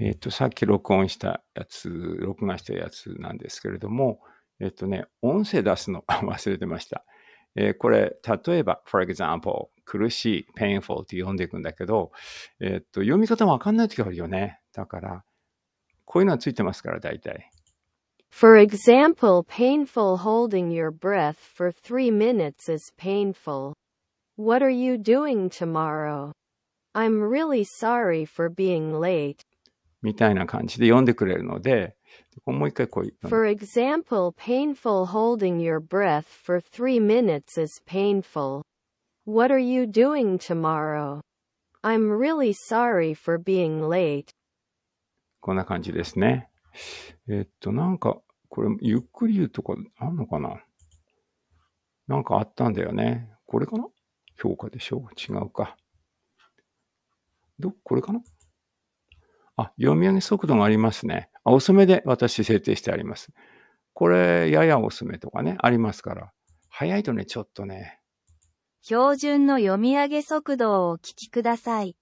えっ、ー、と、さっき録音したやつ、録画したやつなんですけれども、えっ、ー、とね、音声出すの忘れてました。えー、これ、例えば、for example, 苦しい、painful って読んでいくんだけど、えっ、と、読み方わかんない時あるよね。だから、こういうのはついてますから、大体。For example, painful holding your breath for three minutes is painful. What are you doing tomorrow? I'm really sorry for being late. みたいな感じで読んでくれるので、もう一回こう For example, painful holding your breath for three minutes is painful. What are you doing tomorrow? I'm really sorry for being late. こんな感じですね。えっと、なんか、これ、ゆっくり言うとか、あんのかななんかあったんだよね。これかな評価でしょ違うか。ど、これかなあ、読み上げ速度がありますね。あ、遅めで私設定してあります。これ、やや遅めとかね、ありますから。早いとね、ちょっとね。標準の読み上げ速度をお聞きください。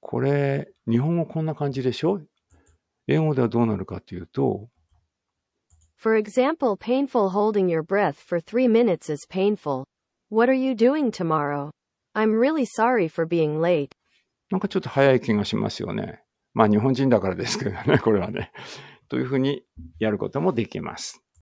これ、日本語こんな感じでしょ英語ではどうなるかというと、For example, painful holding your breath for three minutes is painful. What are you doing tomorrow? I'm really sorry for being late. なんかちょっと早い気がしますよね。まあ日本人だからですけどね、これはね。というふうにやることもできます。